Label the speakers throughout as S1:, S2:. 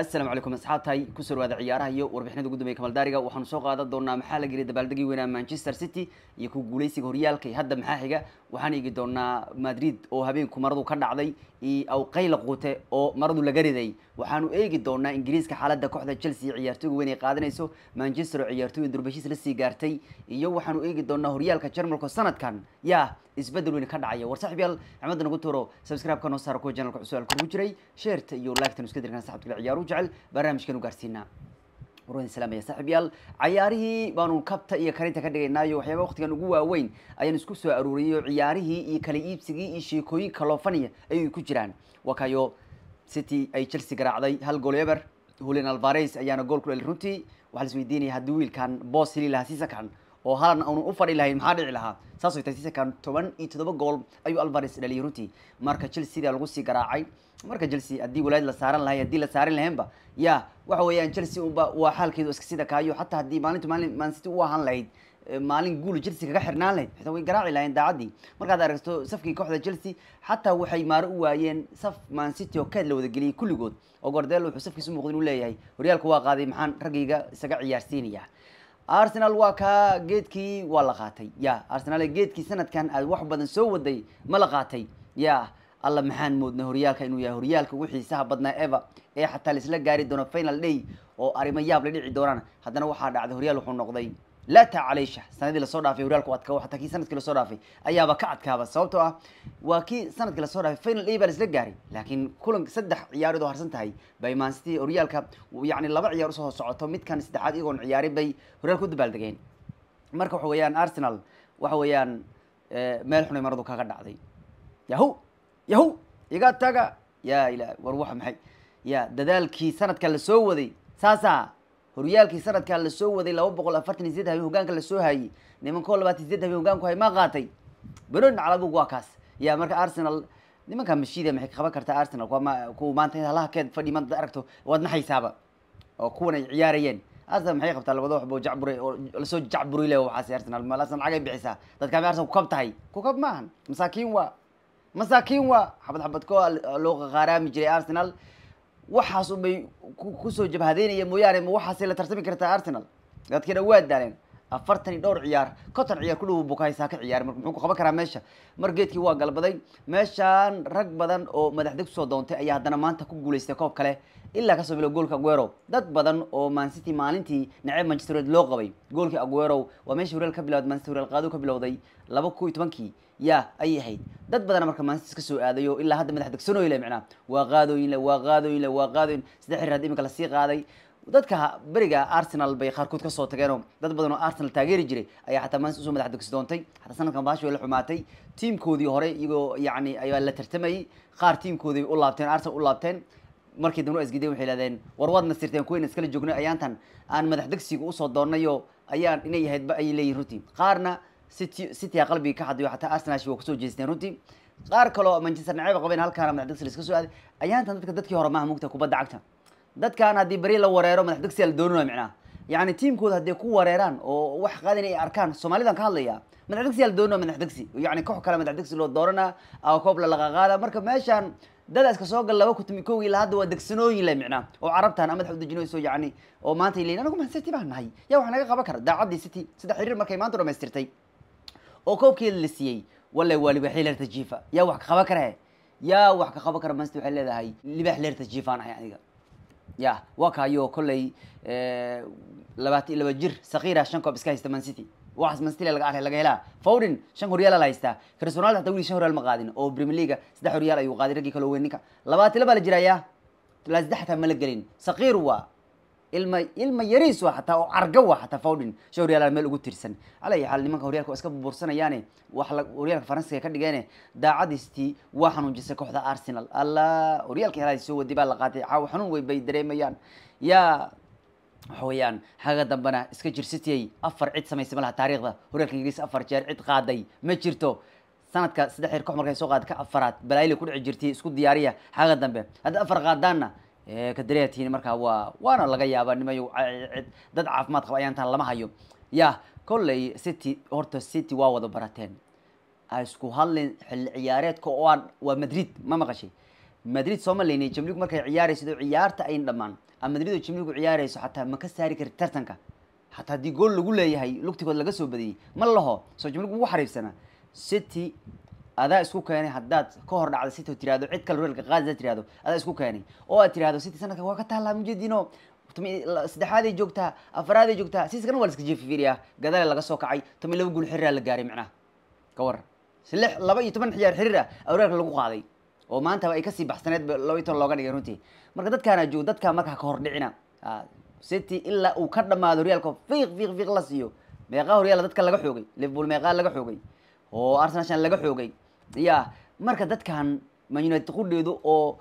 S1: asalaamu calaykum asxaabtay kusoo dhawaada ciyaaraha iyo warbixinada ugu dambeya kamaldaariga waxaanu soo qaadan doonaa maxaa la geliyay dabaaldegii weynaa manchester city iyo ku guuleysiga horyaalka hadda maxaa xiga waxaan eegi doonaa madrid oo habeenku maradu ka dhacday iyo awqayla quute oo maradu laga riday waxaanu eegi doonaa ingiriiska xaaladda kooxda chelsea ciyaartooyga weyn ay qaadanayso manchester oo ciyaartooyin durbashiis la sii gaartay iyo waxaanu eegi doonaa horyaalka jarmalka sanadkan ya isbedel weyn ka dhacaya war saaxiib yaal axmed nagu tuuro subscribe kana saar ku channelka cusub kugu jiray sheerta iyo like tan isku dirnaa saaxiib ciyaaru jecel barnaamijkan u gaarsiinaa warwayn salaamaya saaxiib yaal cayaarihii baanu kabta iyo karinta ka dhigaynaayo waxyaaba waqtigan ugu waaweyn ayaan isku soo aruuriyay oo ciyaarihii iyo kala iibsigii iyo sheekooyinka loofaniya ayay ku jiraan wakayo city ay chelsea garaacday hal gool eber hulen alvares ayaana gool ku dhali runtii waxaa la isweydiinaya haddii wiilkan boos hili lahaa sisakan oo halan aanu u fadhi lahayn maxaa dhici lahaa saas way tahay sisankan toban iyo toddoba gool ayuu alvares dhaliyay runtii marka chelsea-da lagu sii garaacay marka chelsea haddii walaad la saaran lahay haddii la saaran lahaynba yaa waxa weeyaan chelsea unba waa xaalkeedu iska sida kaayo xataa haddii maalintu maalin maansiti u ahaan lahayd eh, maalin guul chelsea kaga xirnaan lahayd xitaa way garaaci lahayn daacaddii markaad aragto safkii kooxda chelsea xataa waxay maaro u waayeen saf maancity oo kaad la wadageliyey kulligood oo gordel wuxuu safkiisa u muuqda leeyahay horyaalka waa qaaday maxaan raggiiga isaga ciyaarsiinayaa arsenal waa kaa geedkii waa la qaatay ya arsenal geedkii sanadkan aad wax badan soo waday ma la qaatay ya alla maxaan moodnay horyaalka inuu yahay horyaalka ugu xiisaha badnaa eva ee xataa laisla gaari doono final day oo arrimo yaab la dhici doonaan haddana waxaa dhacday horyaal wuxuu noqday laa tacalaysha sanadii lasoo dhaafay horyaalku adkaa xataa kii sanadkii lasoo dhaafay ayaaba ka adkaaba sababto ah waa kii sanadkii lasoo dhaafay final a baa laisla gaaray laakiin kulan saddex ciyaarood oo harsan tahay bay maansitii horyaalka yacni laba ciyaar usoo socoto midkan saddexaad iyagoon ciyaaray bay horyaalka u dabaaldegeen marka waxa weeyaan arsenal waxa weeyaan eh, meel xunay maradu kaga dhacday yahu yahu iga taga ya ilah war waxa maxay ya dadaalkii sanadka lasoo waday saasaa horyaalkii sanadka lasoo waday laba boqol afartan iyo sideed habeen hogaanka lasoo hayey nimankoo labaatan sideed habeen hogaanku hay maa qaatay benoon calabugu waa kaas yaa marka arsenal nimanka mashiida maxay qaban kartaa arsenal kuwa ma kuwa maanta halahakeed fadhi maanta aragto waad naxaysaaba oo kuwan ay ciyaarayeen arsenal maxay qabtaa labada waxbo jacbure oo lasoo jacburi le waxaas arsenal ma arsenal lacagay bixisaa dadkaami arsenal kukab tahay kukab maahan masaakiin waa masaakiin waa xabad xabadkoo loo qaqaaraami jiray arsenal waxaas unbay kusoo jabhadeynaya mooyaane ma waxaasay la tartami kartaa arsenal dadkiina waa daaleen afartan iyo dhowr ciyaar konton ciyaar ku kudhow bukaysaa ka ciyaar marka muxuu ku qaban karaa meesha mar geedkii waa galbaday meeshaan rag badan oo madaxda soo doontay ayaa haddana maanta ku guulaystay koob kale ilaa kasoo bilow goolka aguero dad badan oo mancity maalintii naceeb manchester united loo qabay goolkii aguero waa meesha horaal ka bilowd manchester horaal qaado ka bilowday laba ku iyo tobankii ya ayay ahayd dad badana marka maanta iskasoo aaday aadayo ilaa hadda madax degsanooyle micnaa waa qaadooyinle waa qaadooyinle waa qaadooyin saddex xirraad iminka lasii qaaday dadka beriga arsenal bay qaarkood kasoo tageenoo dad badan oo arsenal taageeri jiray ayaa xataa maanta usoo madax degsi doontay xataa sanadkan baashi way la xumaatay tiimkoodii hore iyagoo yacni ayaa la tartamayay qaar tiimkoodii u laabteen arsenal u laabteen markii dambe isgideen waxay laadeen war waadna sirteen kuwayna iskala joognay ayaantan aan madax degsiga usoo doonnayo ayaan inay ahaydba ayay leeyihin runtii qaarna city yaa ka xadayo xataa arsenash waa kusoo jeesteen runtii qaar kaleo manchester naceyba qabeen halkaana madax degsi laiska soo aaday ayaantan dadka dadkii hore maha mugta kubadda cagta dadkan haddii beri la wareero madax degsi la doonina micnaha yacni tiimkooda hadday ku wareeraan oo wax qaadin ay arkaan soomaalidan ka hadlaya madax degsi yaa la doonina madax degsi yacni koox kale madax degsi loo dooranaa akoob la laqaqaada marka meeshaan dada iska soo gal laba kutumi kow ilaa hadda waa degsanooyin le micnaa oo carabtan madax u dejinayso yacni oo maanta ilayn anagu maxan city baan nahay yaa waxaa naga qaban kara daacaddii city saddex xiriir markay maanta dhamaystirtay oo koobkii la siiyey wallay waa libaaxyo leerta jiifa yaa wax ka qaban kara yaa wax ka qaban kara manster waxay leedahay libaax leerta jiifaan ahay aniga ya waa kaayo kollay eh, labaatan laba jir sakiira shan koob iska haysta mancity waxaas mancity laga arka laga helaa fowden shan horyaala la haystaa cristiano hataa wili shan horyaal ma qaadin oo premier league saddex horyaal ayuu qaaday raggii kaloo weyn ninka labaatilaba la jiraya la saddex hataa ma la gelin sakiir waa ilma ilma yariis waa xataa oo carga waa xataa fowdin si horyaalana meel ugu tirsan cala iyo xaal nimanka horyaalka waa iska burbursanayaane wax horyaalka faransiga ka dhigeene daacadiistii waa xanuunjisay kooxda arsenal allah horyaalka helaadi soo wadi baa la qaatay caawa xanuun wey bay dareemayaan yaa waxa weeyaan xaga dambena iska jir cityay afar cid samaysay malaha taariikhda horyaalka ingiriis afar jeer cid qaaday ma jirto sanadka saddex yar koox markay soo qaad ka afaraad balaayla ku dhici jirtay isku diyaariya xaga dambe hadda afar qaadaanna ka dareatihiin markaa waa waana laga yaabaa nimay dad caafimaad qaba ayaan lama hayo ya kolley city horta city waa wada barateen isku hadlin xilli ciyaareedka oo aan waa madrid ma maqashay madrid soo ma jamligu markay ciyaarayso doo ciyaarta ayn dhammaan ama ah, madrid oo jamligu ciyaarayso xataa ma ka saari karin tartanka xataa haddii gool lagu leeyahay lugtigood laga soo badiyey ma laho soo jamligu ugu xariifsanaa city adaa isku keenay haddaad ka hor dhacda city tirahdo cid kale reelka qaadi aa tirahdo adaa isku keenay oo aad tirahdo city sanadkan waa ka taallaa mujeedino saddexaaday joogtaa afaraaday joogtaa siiskana waa la iska jeefifiiriyaa gadaale laga soo kacay toban laba guul xiriira la gaaray macnaha ka war lix laba iyo toban xiyaar xiriir ah lagu qaaday oo maantaba ay kasii baxsaneed laba iyo toban looga dhigay runtii marka dadkaana joog dadka markaa ka hor dhicina city ilaa uu ka dhamaado reelka fiiq fiiq fiiq la siiyo meeqaa horyaala dadka laga xoogay liverpool meeqaa laga xoogay oo arsenal laga xoogay ya marka dadkan man united qudheedu oo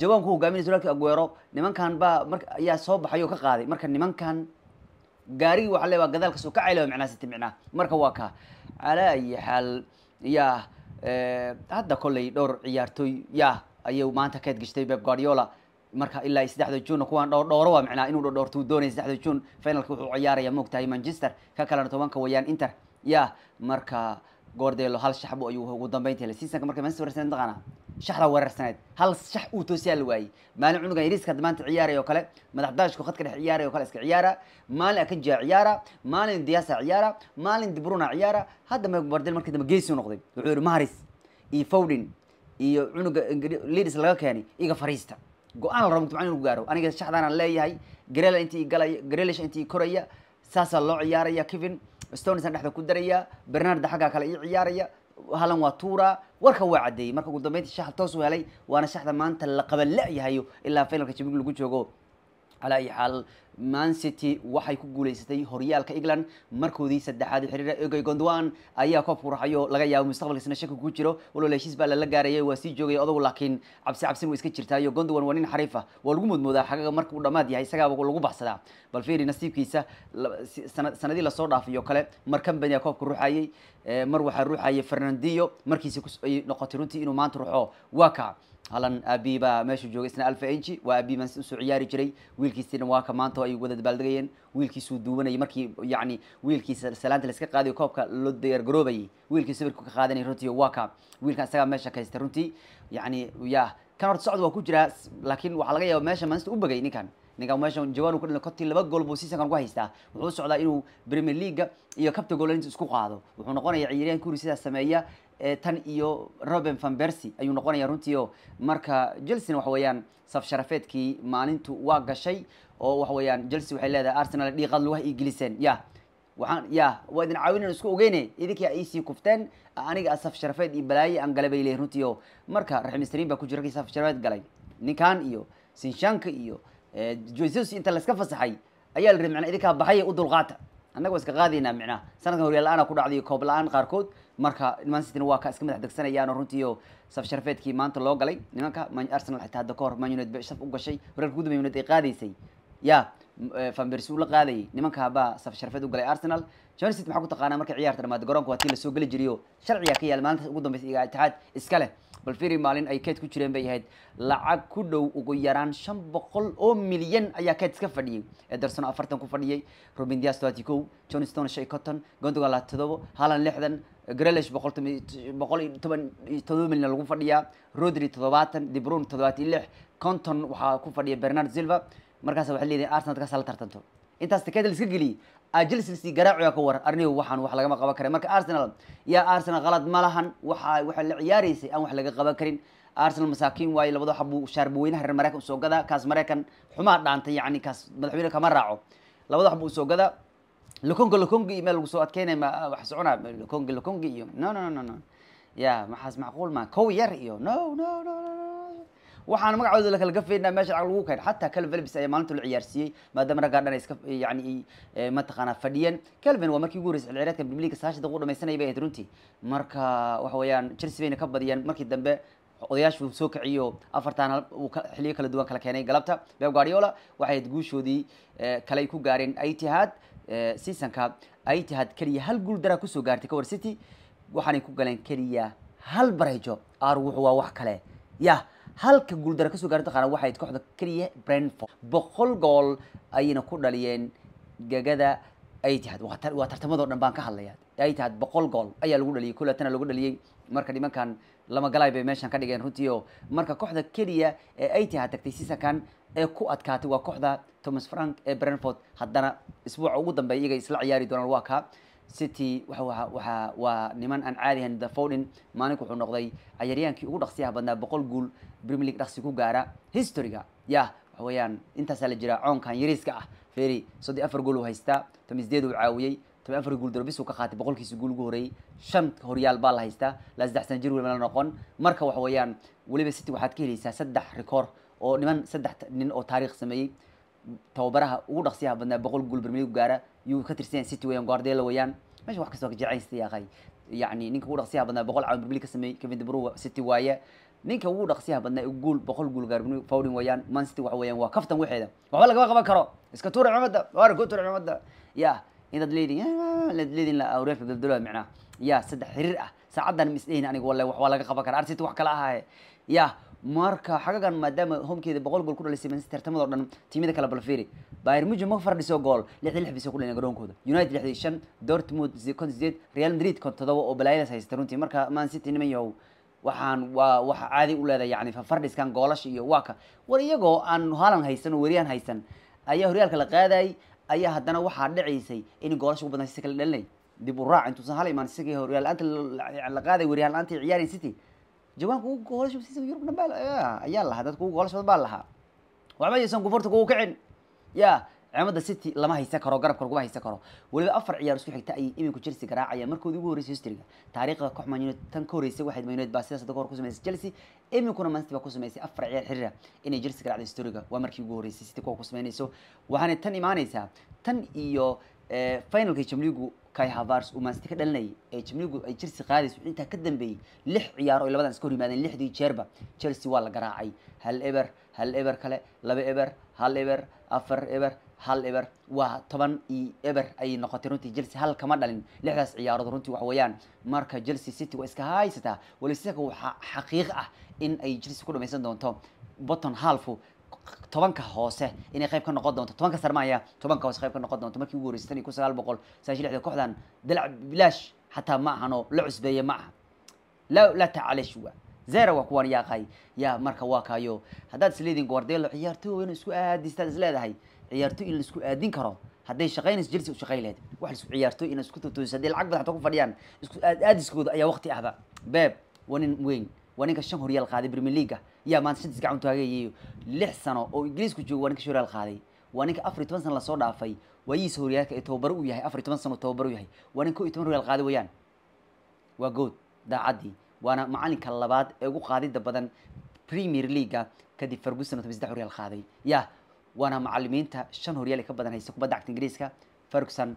S1: jawaanku hogaaminaysa walaalkii aguero nimankan baa mar ayaa soo oo ka qaaday marka nimankan gaarigii waxaa leebaa gadaal kasoo kacay laba micnaa siti micnaa marka waa ka calaa ayi xaal ya eh, hadda kolley dhowr ciyaartooy ya ayuu maanta kayd gashtay beb guardiola marka ilaa saddexda juunna kuwaan dho dhooro waa micnaa inuu dhodhoortuu doonaya saddexda juun finalka wuxuu ciyaaraya moogtahay manchester ka kalena tobanka wayaan inter ya marka goordeelo hal shax bu ayuu ugu dambeynta helay seasonka markay manchester united taqaana shax weerarsaneed hal shax uu toosiyaa la waayey maalin cunugan yariiska maanta ciyaaray oo kale madax daashku khadka dhex ciyaaray oo kale iska ciyaara maalin akajia ciyaara maalin diyaasa ciyaara maalin dibruna ciyaara hadda ma guardel markii dambe geesi noqday wuxuu yidhi maharis iyo fowdin iyo cunuga leaders laga keenay iga fariista go-aan la rabo intu macninu gaaro aniga shaxdaanaan leeyahay garela intii galaya garelish intii koraya saasaa loo ciyaaraya kivin stonisaan dhexda ku daraya bernard xaggaa kale io ciyaaraya halan waa tuura warka waa cadeeyey marka ugu dambeyntii shaxa toos u helay waana shaxda maanta la qaban la-yahayo ilaa finalka jabigu lagu joogo calaa iyo xaal mancity waxay ku guuleysatay horyaalka england markoodii saddexaad xiriira egey gondwan ayaa koobka uraxayo laga yaabo mustaqbalkiisna shaki ku jiro walow heshiis baa lala gaaraya waa sii joogay odogu laakiin cabsi cabsin way iska jirtaa iyo gondwan waa nin xariif ah waa lagu moodmoodaa xagaga marka uu dhammaad yahay isagaaba lagu baxsadaa bal fiiri nasiibkiisa sanadii lasoo dhaafiyo kale mar cambany koobka ruuxayay eh, mar waxaa ruuxayay fernandillo markiisa ay noqotay runtii inuu maanta ruxo waa ka halan abi baa meeshu joogay isna alfa engi waa abi maan usoo ciyaari jiray wiilkiisina waa ka maanta ay wada dabaaldegayeen wiilkiisuu duubanayay markii yani wiilkii salaanta la iska qaadayo koobka loo diyaargaroobayay wiilkii sawirku ka qaadanayay runtii waka wiilkan isagaa meesha kaystay runtii yani ya kan horta socod waa ku jiraa laakiin waxaa laga yaaba meesha maanta u bagay ninkan ninkaan meesha jawaan ku dhilay kontii laba gool buu seasonkan ku haystaa wuxuu u socdaa inuu premier leaga iyo captain goal isku qaado wuxuu noqonayaa ciyaaryahan kuri sidaas sameeya tan iyo roben van bercy ayuu noqonaya runtiio marka chelsea waxa weeyaan saf sharafeedkii maalintu waa gashay oo waxa weeyaan chelsea waxay leedahay arsenal dhiiqad lugaha ii geliseen ya waxaan ya waa idin caawin isku ogeyne idinkii a iisii kufteen aniga asaf sharafeed iyo balaaye aan gala bay leeyihin runtiio marka raxmisriin baa ku jira saf sharafeed galay ninkan iyo sinshanka iyo josus inta la fasaxay ayaa la ri mana idinkaa baxaya u dulqaata annaga waa iska qaadaynaa micnaha sanadkan horyaallaana ku dhacday koob la-aan qaarkood marka mancityna waa ka iska madax ah degsanayaano runtiio saf sharafeedkii maanta loo galay nimanka arsenal xitaa hadda kahor manuned bay saf u gashay horyalka guda manuned ay qaadaysay ya fanbers eh, uu la qaadayay nimanka baa saf sharafeed u galay arsenal Chelsea maxaa ku taqaanaa markay ciyaarta dhamaad garoonka waa lasoo geli jiriyo sharciga ka yaal maalinta ugu dambeysa iga Itihad iska leh bal fiiri maalin ay keed ku jireen bay ahayd lacag ku dhow ugu yaraan shan boqol oo milyan ayaa keed iska fadhiyey ederson afartan ku fadhiyey robin dias toati kow john stone shay cotton gondoga la todobo halan lixdan grelish boqol boqol iyo toban iyo todoba milyan lagu fadhiyaa rodri todobaatan dibrun todobaat iyo lix conton waxaa ku fadhiya bernard silva markaasa waxay leedahay arsenal kaasa la tartanto intaas keeda la iska geliyey Ah, chelsea garaaciga ka war arrinihu waxaan wax lagama qaban karin marka arsenal yaa arsenal qalad ma lahan waa waxay la ciyaareysay aan wax laga qaban karin arsenal masaakiin waayo labada waxa buu shaarbuweynaha reer mareykan usoo gadaa kaas maraykan xumaa dhaantay yani kaas madaxweyne kama raaco labada wax buu usoo gadaa lokonga lokonga iyo meel lagu soo adkeynay ma ah, wax soconaa lokonga lokonga iyo no no no no ya maxaas macquul ma kow yar iyo no no no no waxaan magacooda la kala gafaynaa meesha lacag lagu keen xataa calvin phillips ayaa maalinta la ciyaarsiiyey maadaama raggaan dhan iska yani mataqaanaa fadhiyeen calvin waa markii ugu horreysay xilciyaareedka premier league saasha daqiiq dhamaysanayay bay ahayd runtii marka waxa weeyaan chelsea bayna ka badiyeen markii dambe odayaashu soo kaciyo afartan xiliyo kala duwan kala keenay galabta beb guardiola waxay ahayd guushoodii kalay ku gaareen itihad seasonka itihad keliya hal guul daraa kusoo gaartay ka city waxaanay ku galeen keliya hal barejo aar wuxuu waa wax kale yah halka guuldara kasoo gaartay qaran waxay kooxda keliya Brentford boqol gool ayayna ku dhaliyeen gagada Etihad waa tartamadoo dhan baan ka hadlayaa Etihad boqol gool ayaa lagu dhaliyay kulatana lagu dhaliyay marka dhimankan lama galay bay meeshan ka dhigeen runtii oo marka kooxda keliya ee Etihad tagtay sisakan ee ku adkaatay waa kooxda Thomas Frank ee Brentford haddana isbuuca ugu dambeeya iyaga isla ciyaari doonaan waa ka city waa waa niman aan caadi caadihan dafoldin maalinku wuxuu noqday cayaryaankii ugu dhaqsiyaha badnaa boqol guul premier league dhaqsi ku gaara historyga yah waxa weeyaan intaasaa la jiraa coonkan yariiska ah ferry soddii afar gool uu haystaa toban sideed uu caawiyey toban afar guul darbis uu ka qaatay boqolkiisa guul ugu horreeyey shan horyaal baa la haystaa laa saddex sana jir weliba la noqon marka waxa weeyaan weliba city waxaad ka helaysaa saddex record oo niman saddex nin oo taariikh sameeyey tababaraha ugu dhaqsiyaha badnaa boqol guul bermil gaara yuu ka tirsan city weeyaan guardiola weeyaan meesha wax kastoo ka yacni ninka ugu dhaqsiyaha badnaa boqol caawin bermil ka sameeyey kevin de bruyne city waaye ninka ugu dhaqsiyaha badnaa guul boqol guul gaar bermil fowding weeyaan man city waxa weeyaan waa kaftan waxeeda waxba lagama qaban karo iska tuura cumada waara ku tuura cumada ya inaad eh, leedin leedin la micnaa ya saddex xiriir ah saacadan misdhehin aniga wallahi wax laga qaban kara arsit wax kala ahaaye ya marka xagagan maadaama homkeeda boqol gool ku dhalisay manchester tartamada dhan tiimyada kale bal fiiri bayern munchen ma fardhiso gool lix lix bisay ku dhaleen garoonkooda united lixdii shan dortmund kon sideed real madrid kon todoba oo balaayadas haysta runtii marka man city niman yahow waxaan waa waxa caadi u leedahay yani fardhiskan goolasha iyo waaka war iyagoo aan haalan haysan oo weriyaan haysan ayaa horyaalka la qaadayay ayaa haddana waxaa dhacaysay in goolasha ugu badnaa si kala dhalinay dib u raac intuusan hal imaan si horyaal la qaaday weryahaan-aanta ciyaarayn city jawaan kugu goolasho si yurubna ayaa lahaa dad kugu goolashood baa lahaa waxba aysan kufurta kugu kicin ya ciidamada city lama haysan karo garabka laguma haysan karo weliba afar ciyaar isku xigta ayay iminku chelsea garaacaya markoodii ugu horreysay historyga taariikhda koox man united tan ka horreysay waxayd man united baa sidaas hada ku samaysay chelsea iminkuna man city baa ku samaysay afar ciyaar xiriira inay chelsea garaacdo historyga waa markii ugu horreysay city kuwa ku samaynayso waxaanay tan imaaneysaa tan iyo eh, finalka jamligu kai havertz uu man ka dhalinayay ee jimligu ay chelsea qaadayso intaa ka dambeeyey lix ciyaaro ay labadan iska hor yimaadeen lixdii jeerba chelsea waa la garaacay hal eber hal eber kale laba eber hal eber afar eber hal eber waa toban iyo eber ayay noqotay runtii chelsea hal kama dhalin lixdaas ciyaarood runtii waxa weeyaan marka chelsea city waa iska haysataa wali waxaa xaqiiq ah in ay chelsea ku dhamaysan doonto botton halfu tobanka hoose inay qayb ka noqon doonto tobanka sare ayaa tobanka hoose qayb ka noqon doonto markii ugu horreysay tan iyo kun sagaal boqol sagaashan lixdan kooxdan dalac bilaash xataa ma ahano la cusbeeye ma aha la la tacalesh waa zera waa kuwan yaaqay yaa marka waa kaayo haddaad isleediin gordelo ciyaartooy inuu isku aadistaan isleedahay ciyaartooy in la isku aadin karo hadday shaqaynayso jelsi u shaqay lahayd wax isku ciyaartooy inay isku totoonsa hadday lacag badan xataa ku fadhiyaan isku aadiskooda ayaa waqti ahba beeb waa nin weyn waa ninka shan horyaal qaaday brimier leaga yaa maanta sadis gacan taagayayo lix sano oo ingiriisku joogo waa ninka shan horyaal qaaday waa ninka afar iyo toban sano lasoo dhaafay waayihiisa horyaalka ee tobabaro uu yahay afar iyo toban sano tobabaro u yahay waa nin ko iyo toban horyaal qaaday weeyaan waa good daacaddii waana macalinka labaad ee ugu qaadida badan premier leaga kadib ferguson oo toban saddex horyaal qaaday yah waana macalimiinta shan horyaal ee ka badan haysa kubadda cagta ingiriiska ferguson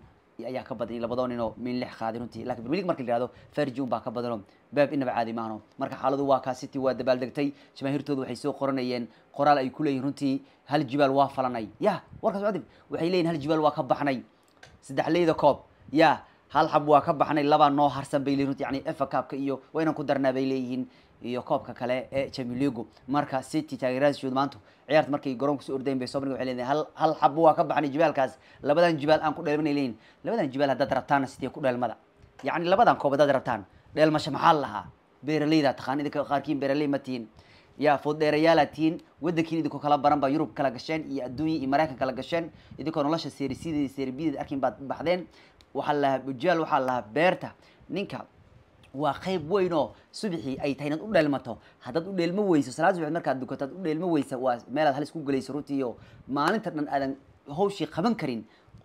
S1: ayaa ka badan iyo labadoo ninoo min lix qaaday runtii lakin premier league marka la yihahdo fergi baa ka badano baab inaba caadi maano marka xaaladu waa city waa dabaaldegtay jamaahiirtoodu waxay soo qoranayeen qoraal ay ku leeyihin runtii hal jibaal waa falanay ya warkaas codib waxay leeyihin hal jibaal waa ka baxnay saddex leyda koob ya hal xab waa ka baxnay labaa noo harsan bay leeyihin yani efakaabka iyo waa inaan ku darnaa bay leeyihiin iyo koobka kale ee jamiligo marka city taageeradaashood maanta ciyaarta markay garoonku soo ordayn bay soobnig waxay leedahay hal hal xab waa ka baxnay jibaalkaas labadan jibaal aan ku dheelmanay leeyihin labadan jibaal haddaad rabtaana city ku dheelmada yacni labadan koob haddaad rabtaan dheelmasha maxaa lahaa beeraleydaa taqaan idinka qaarkiin beeraley ma tihin yaa fooddheerayaala tihin wadankiin idinkoo kala baran baa yurub kala gasheen iyo adduunya iyo maraykan kala gasheen idinkoo nolosha seerisidee iyo seeribiyadeed arkin baad baxdeen waxaa lahaa bujaal waxaa lahaa beerta ninka waa qayb weyn oo subaxii ay tahay inaad u dheelmato haddaad u dheelmo weyso salaad subaxeed markaad dukato ad u dheelmo weysa waa meelaad hal isku gelayso runtii oo maalinta dhan aadan hawshii qaban karin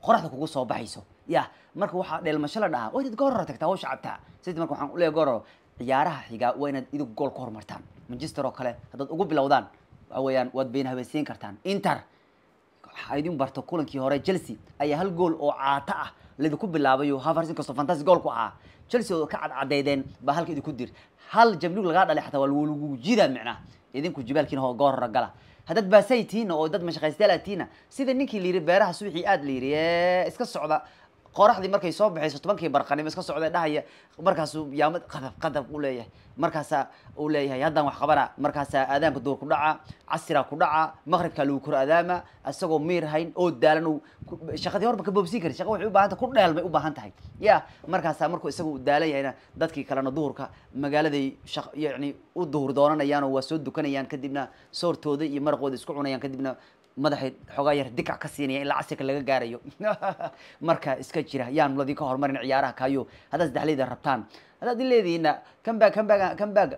S1: qoraxda kugu soo baxayso ya marka waxaa dheelmasho la dhahaa waa inaad goorhore tagtaa waa shacabtaa sid marka waxaan uleeya goor ciyaaraha xigaa waa inaad idigu gool ka hormartaan manchester oo kale haddaad ugu bilowdaan waxa weeyaan waad been habeensiin kartaan inter idin barto kulankii hore chelsea ayaa hal gool oo caata ah laidinku bilaabayo havers inkastoo fantasy gool ahaa chelsea oo ka cadcadeydeen baa halka idinku dir hal jamlug lagaa dhalay xataa waa lagu jidaa micnaa idinku jibaalkiina hoo goor hore gala haddaad baasay tihiina oo dad mashaqaystayaala ah tihiina sida ninkii la yidhi beeraha suuxii aad la ee iska socda qoraxdii markay soo baxayso tobankii barqanimo iska socda dhahaya markaasuu yaamad qadab qadab u leeyahay markaasaa uu leeyahay haddaan wax qabana markaasaa aadaanka door ku dhaca casiraa ku dhaca maqribkaa lagu kor adaama isagoo miir hayn oo daalan shaqadii horba ka boobsiin karin shaqa waxay ubahanta ku dheelmay baahan tahay ya markaasaa markuu isagu daalan yahayna dadkii kalena duhurka magaaladay yani u duhur doonanayaan oo waa soo dukanayaan kadibna soortooda iyo maraqooda isku cunayaan kadibna madaxay xoogaa yar dikac ka siinaya ilaa casirka laga gaarayo marka iska jira yaan ladin ka horumarin ciyaaraha kayo haddaad saddexleyda rabtaan haddaad i leedihiina cambag cambag cambag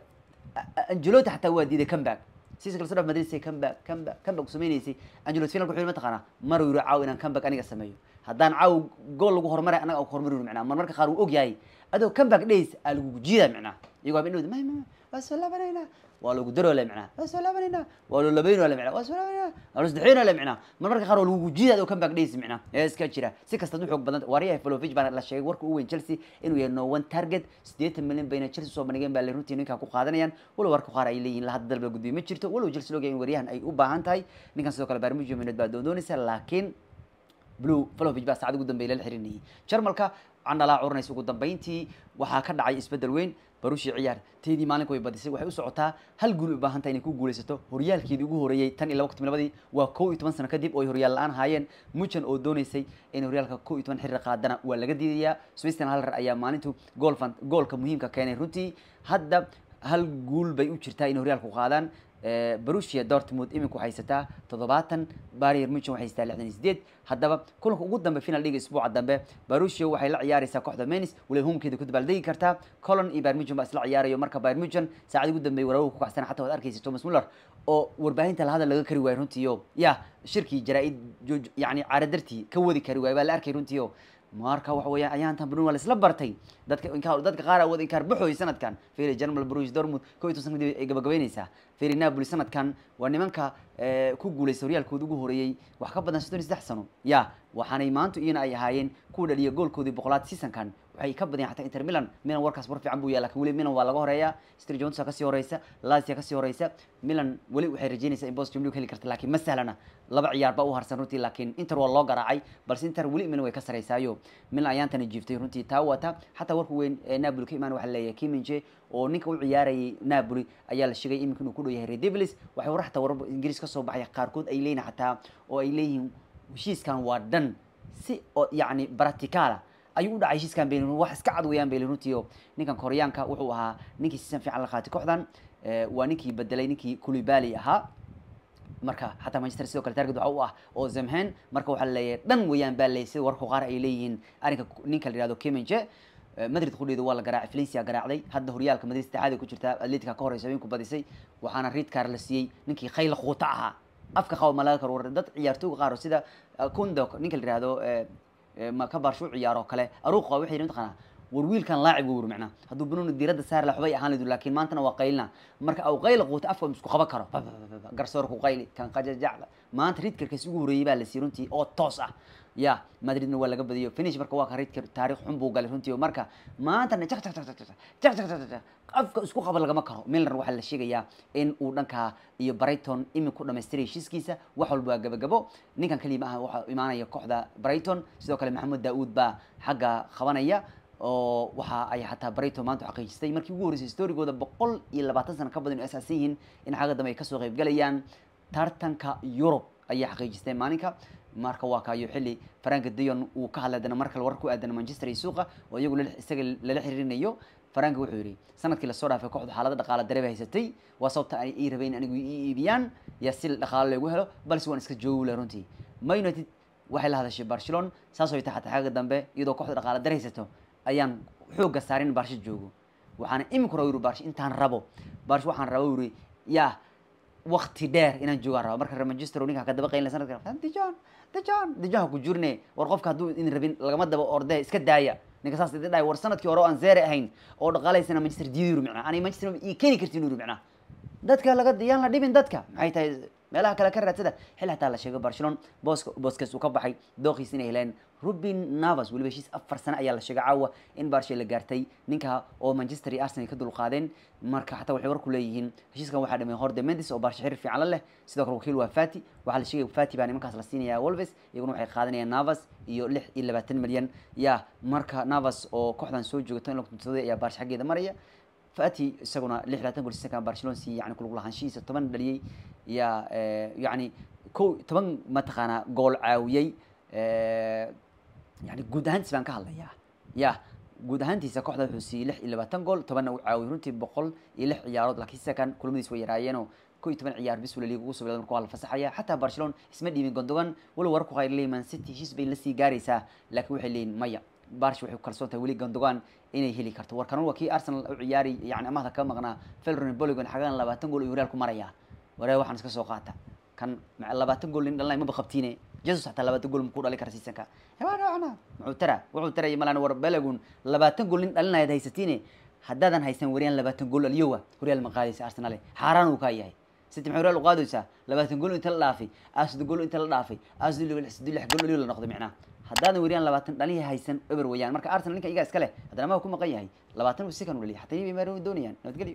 S1: angelota xataa waa diiday cambag sisa kale cambag cambag cambag samaynaysay angelot finalka wuxuu ma taqaanaa maruu caaw inaan cambag aniga sameeyo haddaan caaw gool lagu horumaray anaga ku horumarin macnaa mar marka qaar uu og adoo cambag days aa lagugu jiidaa macnaa iyagoo habeen dhowda waa lagu daroole micnaha waa soo laabanayna waa lo labaynoo le micnaha waa soo laabanayna waa lo saddexaynoo le micnaha mar qaar waa lagu gujidaad oo comeback dhaysi micnaha ee iska jira si kastad u xoog badan waariyaha Vlahovic baa la sheegay warka u weyn Chelsea inuu yahay no target sideetan milyan bayna Chelsea soo bandhigeen baa la runtii ninka ku qaadanayaan walow warka qaar ay leeyihiin la dalba gudbiyo ma jirto walow Chelsea looga in wariyahan ay u baahan tahay ninkan sidoo kale barnaamij United baa doonaysa laakiin blue Vlahovic baa saacad ugu dambeeyay la xirinayay Jarmalka candalaa curinaysa ugu dambeyntii waxaa ka dhacay isbedel weyn barushi ciyaar teedii maalink way badisay waxay u socotaa hal guul u baahantaha inay ku guuleysato horyaalkeedii ugu horeeyey tan iyo laba kun tobnladii waa kow iyo toban sano kadib oo ay horyaal la-aan ahaayeen mujan oo doonaysay in horyaalka kow iyo toban xirri qaadana waa laga diidayaa switzerland halr ayaa maalintu goolfan goolka muhiimka keenay runtii hadda hal guul bay u jirtaa inay horyaalku qaadaan brusia dortmund iminku haysataa todobaatan baryer muchen waxay haysataa lixdan iyo sideed haddaba kulanka ugu dambe final liga isbuuca dambe barusia waxay la ciyaaraysaa kooxda menis waliba humkeeda ku dabaaldegi kartaa colon iyo bayr muchen baa isla ciyaarayo marka bayr muchen saacadii ugu dambeeyay waraaruhu ku kacsan xataa waad arkaysa thomas muller oo warbaahinta lahadal laga kari waayo runtii o ya shirkii jaraa-id yani caaradartii ka wadi kari waaye baa la arkay runtii marka waxa weeyaan ciyaantan brun waa isla bartay dadka dadka qaar awood inkaar baxoy sanadkan fiiri General Bruce Dortmund koo intuu sanadii ay gabagabeynaysaa fiiri Napoli sanadkan waa nimanka eh, ku guulaysa horyaalkooda ugu horeeyey wax ka badan sodon iyo 63 sano ya waxaanay maanta iyana ay ahaayeen ku dhaliya goolkoodii boqolaad seasonkan waxay ka badanya ataa inter milan milan warkaas war fiican buu yaa lakin weli milan waa laga horeeya stre jonesa kasii horeysa lazia kasii horeysa milan weli waxay rajeynaysa in bostom league heli karta lakin ma sahlana laba ciyaarba u harsan runtii lakin inter waa loo garaacay balse inter weli milan way ka sareysaayo milan ayaantana jiiftay runtii taa waata xataa warku weyn ee eh, napoli ka imaan waxa leeyahay kiminje oo ninka u ciyaarayay napoli ayaa la sheegay iminka inuu ku dhow yahay redevilis waxay war xataa warba ingiriis kasoo baxaya qaarkood ay leeyihin xataa oo ay leeyihiin heshiiskan waa dhan si oo yacni practicaala ah ayuu u dhacay heshiiskan beylinun wax iska cad weeyaan beylinunti oo ninkan koryaanka wuxuu ahaa ninkii si san fiican la qaatay kooxdan eh, waa ninkii bedelay ninkii kulibali ahaa marka xataa manchester sidoo kale target waxa u ah oo zemhen marka waxaa laleeyahay dhan weeyaan baa leeyay sida warku qaar ay leeyihiin arrinka ninka la yihahdo kiminje eh, madrid qudheeda waa la garaacay felicia garaacday hadda horyaalka madrid sitaacaadi ku jirta atletica ka horeysa haweenku badisay waxaana ridkar la siiyey ninkii khayla quuta ahaa afka qabo malaga kar war dad ciyaartooyga qaar sida eh, kundok ninka la yihahdo ma ka baarshu ciyaar kale aruuqa waxay yidhi mataqaanaa war wiilkan laacib war macnaa hadduu banuuna diiradda saar la xubay ahaan lidu laakiin maantana waa qaylina marka aw qayla quuta afka isku qaban karo garsoorku qayli kan qajajacda maanta ridkarkaas ugu horreeyey baa la sii runtii oo toos ah ya madridna waa laga badiyo finish marka waa karay taarikh xun buu galay runtii marka maantana jak jak jak jak jak afka isku qaba lagama karo Milner waxaa la sheegayaa in uu dhankaa iyo Brighton imi ku dhamaystiray heshiiskiisa wax walba waa gabagabo ninkan kaliya ma aha waxa imaanaya kooxda Brighton sidoo kale maxamuud daa-uud baa xagga qabanaya oo waxa ay xataa Brighton maanta xaqiijistay markii ugu horreysay storygooda boqol iyo labaatan sano ka badan ay yihiin in xagga ay kasoo qayb galayaan tartanka Europe ayay xaqiijistay maalinka marka waa kaayo xili faranka dion uu ka hadlay adana mar kale war ku aadana manchester iyo suuqa oo iyagu isaga lala xiriirinayo faranka wuxuu yihi sanadkii lasoo dhaafay kooxdu xaalada dhaqaale dareeba haysatay waa sababta ay ii rabeen anigu ii iibiyaan yaa si dhaqaale loogu helo balse waan iska joogi laha runtii ma united waxay la hadashay barcelona saasoo taxa xagga dambe iyadoo kooxda dhaqaale dar haysato ayaan xoogga saarin baarsho joogo waxaana imika hore yiri intaan rabo baarsho waxaan rabo yiri yaa wakti dheer inaan joogaan rabo marka manchester ninka ka daba qayn sanadka dijon dajan dajaha ku jirne war qofka hadduu idin rabin lagama daba orde iska daaya ninka saas idin dhahay war sanadkii hore oo aan zeere ahayn oo dhaqaalaysana manchester diyaduru micnaa anay manchester ii keni kartin uru micnaa dadka laga yaan la dhibin dadka maxay tahay meelaha kale ka raadsada xil hataa la sheego barcelon boos booskaas uu ka baxay dooqiis inay heleen rubin navas weliba heshiis afar sano ayaa la sheegay caawa in barshay la gaartay ninka oo manchester iyo arsenal ka dulqaadeen marka xataa waxay war ku leeyihiin heshiiskan waxaa dhameeyey horde mendis oo barshay xiriir fiican la leh sidoo kale wakiil waa fati waxaa la sheegay fati baa nimankaas la siinayaa wolves iyaguna waxay qaadanayaan navas iyo lix iyo labaatan milyan yaa marka navas oo kooxdan soo joogata in lakutuntooday ayaa barshay xaggeeda maraya fati isaguna lix labaatan gool sisankan barcelona si yani kulug lahaanshihiisa toban dhaliyey yaa eh, yacni ko toban mataqaanaa gool caawiyey eh, yani guud ahaantiis baan ka hadlayaa ya guud ahaantiisa kooxda wuxuu siiyey lix iyo labaatan gool tobanna uu caawiyey runtii boqol iyo lix ciyaarood laakiin sakan kulamadiis way yaraayeenoo ko iyo toban ciyaar bis ula liiga ugu sublada marka waa la fasaxaya xataa barcelona isma dhiibin gondogan walow warar ku qayr leeyahay man city heshiis bay la sii gaaraysaa laakiin waxay leeyihin maya بارش وحي كرسون تاي ولي غندوغان اني هيلي كرتو وركان وكي ارسنال او عياري يعني امهدا كا مقنا فيلرن بوليغون حقان 20 gool iyo real ku maraya waree waxaan iska soo qaata kan 20 gool in dhalnay ma baqabtiinay jesus hataa labaatan gool makuu dhalin kara siisanka hebana muxuu taraa wuxuu taraya malan war balagun labaatan gool nin dhalinayad haysatiine haddaadan haysan wariyaan labaatan gool aliyo wa horyaal ma qaadaysa arsenale xaaraan uu kaa yahay siti maxay horyaal u qaadaysaa labaatan gool inta la dhaafay asd gol inta la dhaafay asd lix gol aliyo la noqday micnaha haddaadan wariyaan labaatan dhalin haysan eber wayaan marka arsenal ninka iyagaa iska leh haddana maa ku maqan yahay labaatan u sikan u dhaliya hataa yibay maari doonayaan nabadgelyo